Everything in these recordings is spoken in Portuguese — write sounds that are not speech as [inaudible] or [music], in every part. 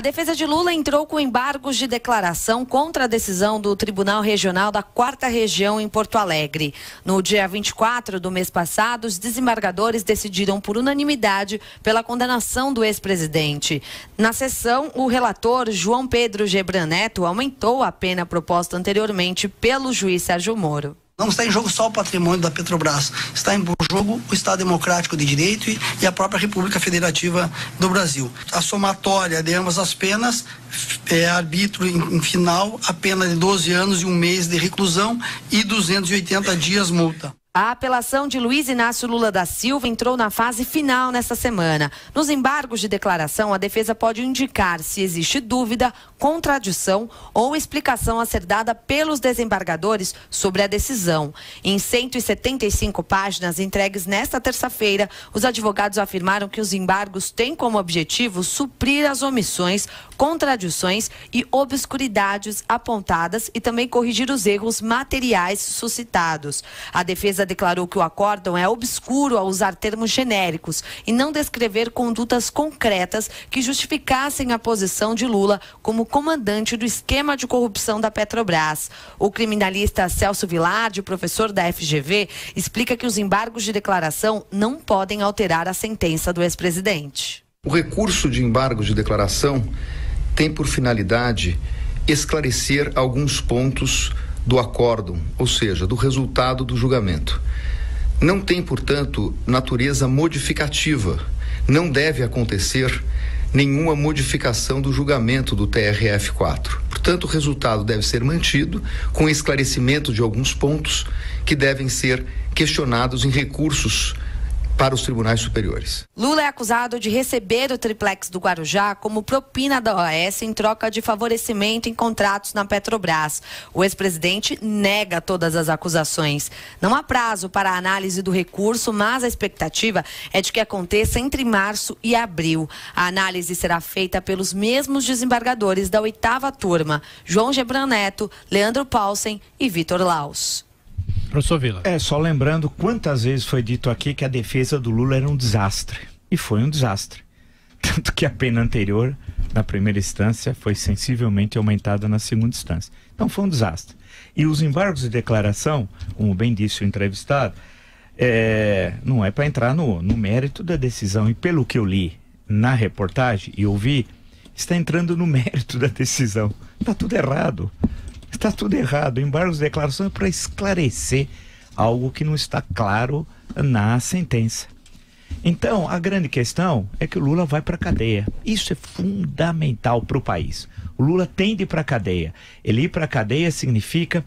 A defesa de Lula entrou com embargos de declaração contra a decisão do Tribunal Regional da Quarta Região em Porto Alegre. No dia 24 do mês passado, os desembargadores decidiram por unanimidade pela condenação do ex-presidente. Na sessão, o relator João Pedro Gebran Neto aumentou a pena proposta anteriormente pelo juiz Sérgio Moro. Não está em jogo só o patrimônio da Petrobras, está em jogo o Estado Democrático de Direito e a própria República Federativa do Brasil. A somatória de ambas as penas é arbítrio em, em final a pena de 12 anos e um mês de reclusão e 280 dias multa. A apelação de Luiz Inácio Lula da Silva entrou na fase final nesta semana. Nos embargos de declaração, a defesa pode indicar se existe dúvida, contradição ou explicação a ser dada pelos desembargadores sobre a decisão. Em 175 páginas entregues nesta terça-feira, os advogados afirmaram que os embargos têm como objetivo suprir as omissões contradições e obscuridades apontadas e também corrigir os erros materiais suscitados. A defesa declarou que o acórdão é obscuro ao usar termos genéricos e não descrever condutas concretas que justificassem a posição de Lula como comandante do esquema de corrupção da Petrobras. O criminalista Celso Vilardi, professor da FGV, explica que os embargos de declaração não podem alterar a sentença do ex-presidente. O recurso de embargo de declaração tem por finalidade esclarecer alguns pontos do acórdão, ou seja, do resultado do julgamento. Não tem, portanto, natureza modificativa. Não deve acontecer nenhuma modificação do julgamento do TRF4. Portanto, o resultado deve ser mantido, com esclarecimento de alguns pontos que devem ser questionados em recursos para os tribunais superiores. Lula é acusado de receber o triplex do Guarujá como propina da OAS em troca de favorecimento em contratos na Petrobras. O ex-presidente nega todas as acusações. Não há prazo para a análise do recurso, mas a expectativa é de que aconteça entre março e abril. A análise será feita pelos mesmos desembargadores da oitava turma, João Gebran Neto, Leandro Paulsen e Vitor Laus. Professor Vila. É, só lembrando quantas vezes foi dito aqui que a defesa do Lula era um desastre. E foi um desastre. [laughs] Tanto que a pena anterior, na primeira instância, foi sensivelmente aumentada na segunda instância. Então foi um desastre. E os embargos de declaração, como bem disse o entrevistado, é, não é para entrar no, no mérito da decisão. E pelo que eu li na reportagem e ouvi, está entrando no [laughs] mérito da decisão. Está tudo errado. Está tudo errado. Embargos de declaração é para esclarecer algo que não está claro na sentença. Então, a grande questão é que o Lula vai para a cadeia. Isso é fundamental para o país. O Lula tende para a cadeia. Ele ir para a cadeia significa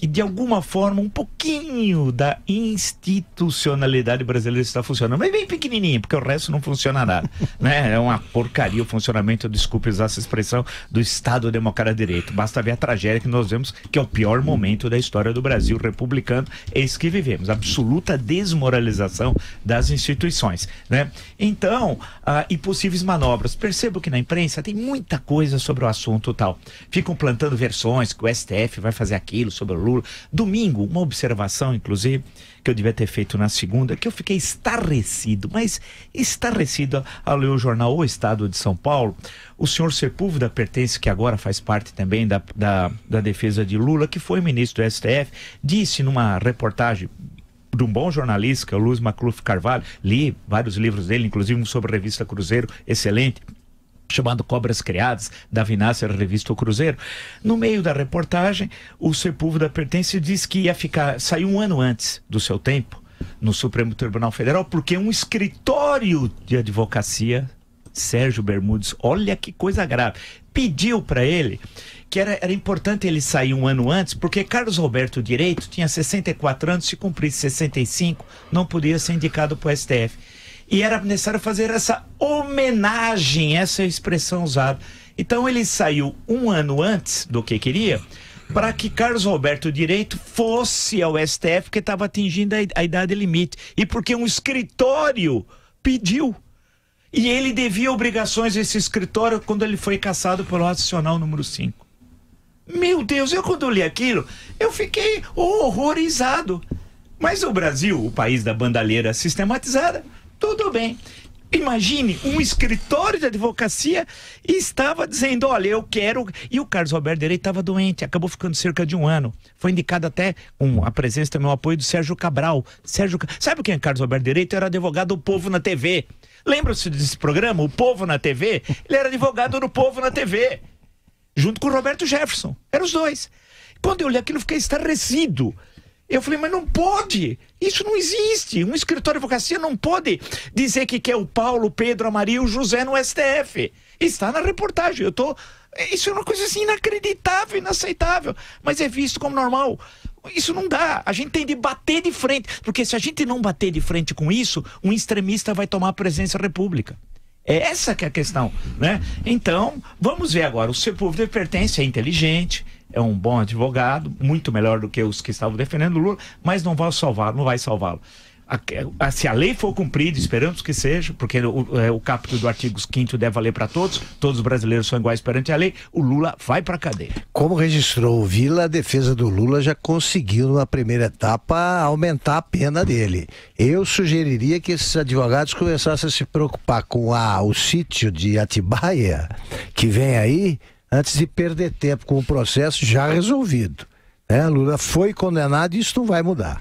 que de alguma forma um pouquinho da institucionalidade brasileira está funcionando, mas bem pequenininho, porque o resto não funciona nada, [laughs] né? É uma porcaria o funcionamento, desculpe usar essa expressão, do Estado Democrata Direito. Basta ver a tragédia que nós vemos, que é o pior momento da história do Brasil republicano, esse que vivemos, absoluta desmoralização das instituições, né? Então, ah, e possíveis manobras. Percebo que na imprensa tem muita coisa sobre o assunto tal. Ficam plantando versões que o STF vai fazer aquilo sobre o Lula. Domingo, uma observação, inclusive, que eu devia ter feito na segunda, que eu fiquei estarrecido, mas estarrecido ao ler o jornal O Estado de São Paulo. O senhor Sepúlveda pertence, que agora faz parte também da, da, da defesa de Lula, que foi ministro do STF, disse numa reportagem de um bom jornalista, que é o Luiz Macluf Carvalho, li vários livros dele, inclusive um sobre a revista Cruzeiro, excelente chamado Cobras Criadas, da Vinácia Revista O Cruzeiro. No meio da reportagem, o Sepúlveda Pertence diz que ia ficar, saiu um ano antes do seu tempo no Supremo Tribunal Federal, porque um escritório de advocacia, Sérgio Bermudes, olha que coisa grave, pediu para ele que era, era importante ele sair um ano antes, porque Carlos Roberto Direito tinha 64 anos, se cumprisse 65, não podia ser indicado para o STF. E era necessário fazer essa homenagem, essa expressão usada. Então ele saiu um ano antes do que queria para que Carlos Roberto Direito fosse ao STF, porque estava atingindo a idade limite. E porque um escritório pediu. E ele devia obrigações a esse escritório quando ele foi caçado pelo Racional número 5. Meu Deus, eu quando li aquilo, eu fiquei horrorizado. Mas o Brasil, o país da bandalheira sistematizada, tudo bem. Imagine, um escritório de advocacia estava dizendo: olha, eu quero. E o Carlos Roberto Direito estava doente, acabou ficando cerca de um ano. Foi indicado até com a presença também o apoio do Sérgio Cabral. Sérgio Sabe quem é Carlos Roberto Direito? Era advogado do povo na TV. Lembra-se desse programa, O Povo na TV? Ele era advogado do povo na TV, junto com o Roberto Jefferson. Eram os dois. Quando eu li aquilo, fiquei estarrecido. Eu falei, mas não pode. Isso não existe. Um escritório de advocacia não pode dizer que quer o Paulo, Pedro, a Maria e o José no STF. Está na reportagem. Eu tô. Isso é uma coisa assim inacreditável, inaceitável. Mas é visto como normal. Isso não dá. A gente tem de bater de frente. Porque se a gente não bater de frente com isso, um extremista vai tomar presença da República. É essa que é a questão, né? Então, vamos ver agora. O Sepúlveda pertence, é inteligente, é um bom advogado, muito melhor do que os que estavam defendendo o Lula, mas não vai salvar, não vai salvá-lo a, se a lei for cumprida, esperamos que seja, porque o, é, o capítulo do artigo 5 deve valer para todos, todos os brasileiros são iguais perante a lei, o Lula vai para a cadeia. Como registrou o Vila, a defesa do Lula já conseguiu, na primeira etapa, aumentar a pena dele. Eu sugeriria que esses advogados começassem a se preocupar com a, o sítio de Atibaia, que vem aí, antes de perder tempo com o processo já resolvido. Né? Lula foi condenado e isso não vai mudar.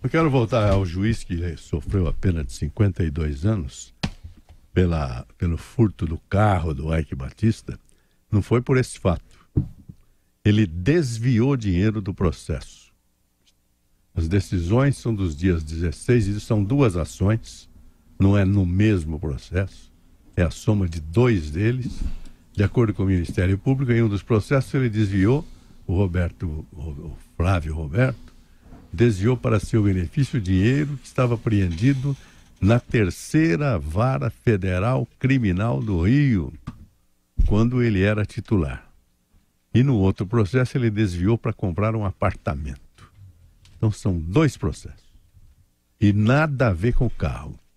Eu quero voltar ao juiz que sofreu a pena de 52 anos pela, pelo furto do carro do Ike Batista. Não foi por esse fato. Ele desviou dinheiro do processo. As decisões são dos dias 16 e são duas ações, não é no mesmo processo, é a soma de dois deles. De acordo com o Ministério Público, em um dos processos ele desviou o Roberto, o Flávio Roberto, desviou para seu benefício dinheiro que estava apreendido na terceira vara federal criminal do Rio, quando ele era titular. E no outro processo ele desviou para comprar um apartamento. Então são dois processos. E nada a ver com o carro.